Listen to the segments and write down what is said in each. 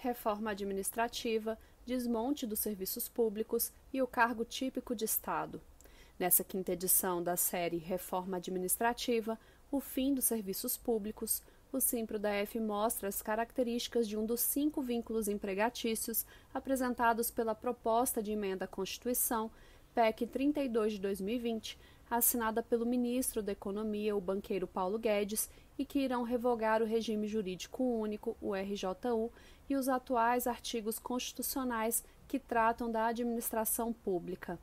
reforma administrativa, desmonte dos serviços públicos e o cargo típico de Estado. Nessa quinta edição da série Reforma Administrativa, o fim dos serviços públicos, o Simpro da F mostra as características de um dos cinco vínculos empregatícios apresentados pela proposta de emenda à Constituição, PEC 32 de 2020, assinada pelo ministro da Economia, o banqueiro Paulo Guedes, e que irão revogar o regime jurídico único, o RJU, e os atuais artigos constitucionais que tratam da administração pública.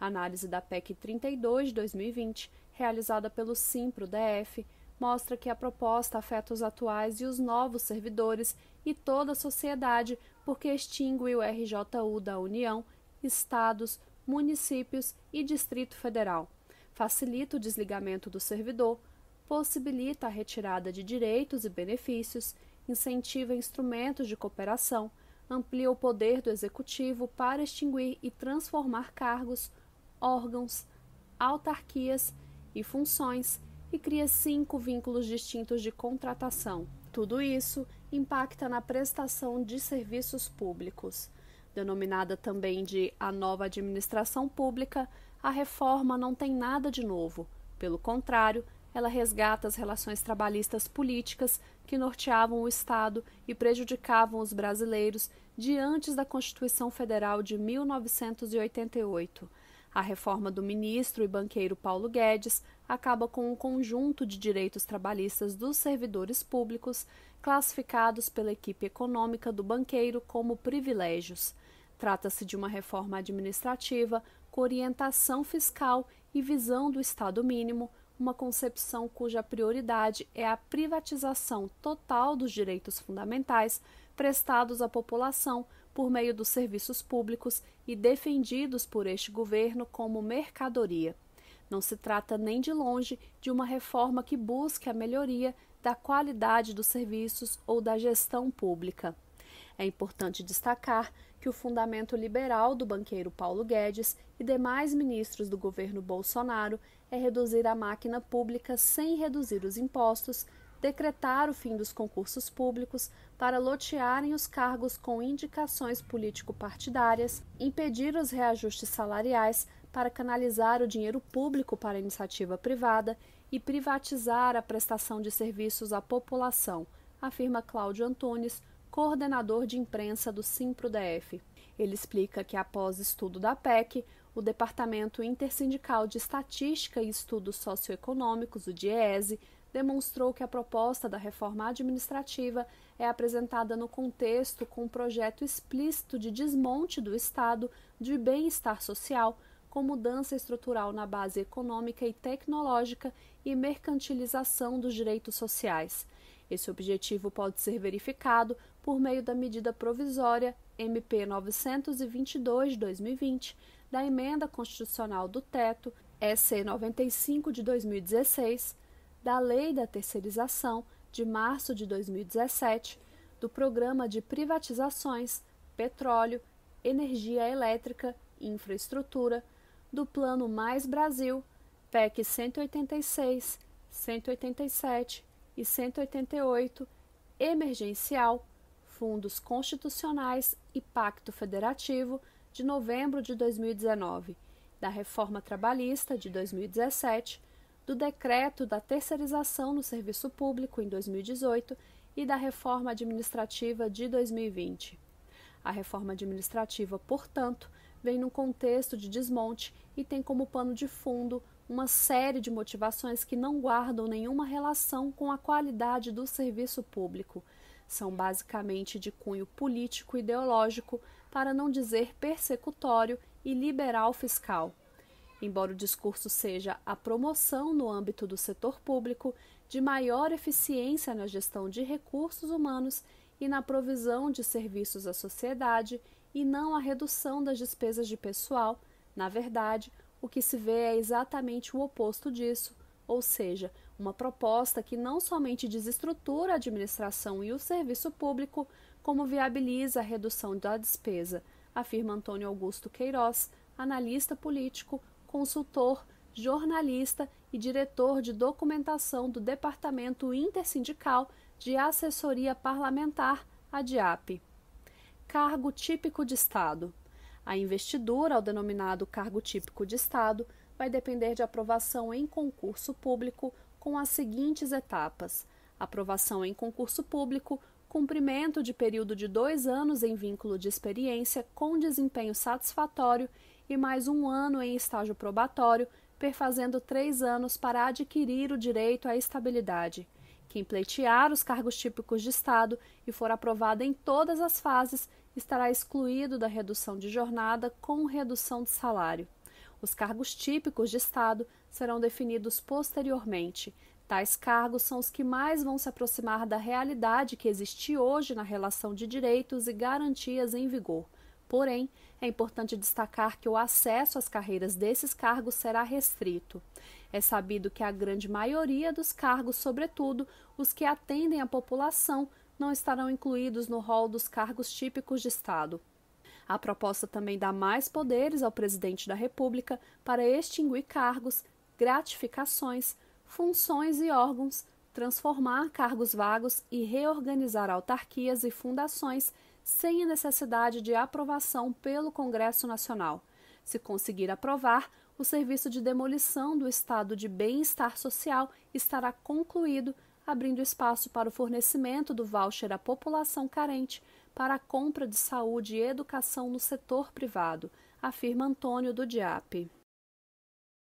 A análise da PEC 32 de 2020, realizada pelo SIMPRO-DF, mostra que a proposta afeta os atuais e os novos servidores e toda a sociedade, porque extingue o RJU da União, estados, municípios e Distrito Federal facilita o desligamento do servidor, possibilita a retirada de direitos e benefícios, incentiva instrumentos de cooperação, amplia o poder do executivo para extinguir e transformar cargos, órgãos, autarquias e funções e cria cinco vínculos distintos de contratação. Tudo isso impacta na prestação de serviços públicos. Denominada também de a nova administração pública, a reforma não tem nada de novo. Pelo contrário, ela resgata as relações trabalhistas políticas que norteavam o Estado e prejudicavam os brasileiros de antes da Constituição Federal de 1988. A reforma do ministro e banqueiro Paulo Guedes acaba com um conjunto de direitos trabalhistas dos servidores públicos, classificados pela equipe econômica do banqueiro como privilégios. Trata-se de uma reforma administrativa orientação fiscal e visão do Estado mínimo, uma concepção cuja prioridade é a privatização total dos direitos fundamentais prestados à população por meio dos serviços públicos e defendidos por este governo como mercadoria. Não se trata nem de longe de uma reforma que busque a melhoria da qualidade dos serviços ou da gestão pública. É importante destacar que o fundamento liberal do banqueiro Paulo Guedes e demais ministros do governo Bolsonaro é reduzir a máquina pública sem reduzir os impostos, decretar o fim dos concursos públicos para lotearem os cargos com indicações político-partidárias, impedir os reajustes salariais para canalizar o dinheiro público para a iniciativa privada e privatizar a prestação de serviços à população, afirma Cláudio Antunes, coordenador de imprensa do SimproDF. df Ele explica que, após estudo da PEC, o Departamento Intersindical de Estatística e Estudos Socioeconômicos, o DIESE, demonstrou que a proposta da reforma administrativa é apresentada no contexto com um projeto explícito de desmonte do Estado de bem-estar social, com mudança estrutural na base econômica e tecnológica e mercantilização dos direitos sociais. Esse objetivo pode ser verificado por meio da medida provisória MP 922/2020 da emenda constitucional do teto EC 95 de 2016, da Lei da Terceirização de março de 2017, do Programa de Privatizações, Petróleo, Energia Elétrica e Infraestrutura, do Plano Mais Brasil, PEC 186, 187 e 188, emergencial fundos constitucionais e Pacto Federativo de novembro de 2019, da Reforma Trabalhista de 2017, do Decreto da Terceirização no Serviço Público em 2018 e da Reforma Administrativa de 2020. A reforma administrativa, portanto, vem num contexto de desmonte e tem como pano de fundo uma série de motivações que não guardam nenhuma relação com a qualidade do serviço público, são basicamente de cunho político ideológico, para não dizer persecutório e liberal fiscal. Embora o discurso seja a promoção no âmbito do setor público de maior eficiência na gestão de recursos humanos e na provisão de serviços à sociedade e não a redução das despesas de pessoal, na verdade, o que se vê é exatamente o oposto disso, ou seja, uma proposta que não somente desestrutura a administração e o serviço público, como viabiliza a redução da despesa, afirma Antônio Augusto Queiroz, analista político, consultor, jornalista e diretor de documentação do Departamento Intersindical de Assessoria Parlamentar, a DIAP. Cargo típico de Estado. A investidura ao denominado cargo típico de Estado vai depender de aprovação em concurso público com as seguintes etapas: aprovação em concurso público, cumprimento de período de dois anos em vínculo de experiência com desempenho satisfatório e mais um ano em estágio probatório, perfazendo três anos para adquirir o direito à estabilidade. Quem pleitear os cargos típicos de Estado e for aprovado em todas as fases estará excluído da redução de jornada com redução de salário. Os cargos típicos de Estado serão definidos posteriormente. Tais cargos são os que mais vão se aproximar da realidade que existe hoje na relação de direitos e garantias em vigor. Porém, é importante destacar que o acesso às carreiras desses cargos será restrito. É sabido que a grande maioria dos cargos, sobretudo os que atendem à população, não estarão incluídos no rol dos cargos típicos de Estado. A proposta também dá mais poderes ao presidente da República para extinguir cargos, gratificações, funções e órgãos, transformar cargos vagos e reorganizar autarquias e fundações sem a necessidade de aprovação pelo Congresso Nacional. Se conseguir aprovar, o serviço de demolição do estado de bem-estar social estará concluído, abrindo espaço para o fornecimento do voucher à população carente, para a compra de saúde e educação no setor privado, afirma Antônio do Diape.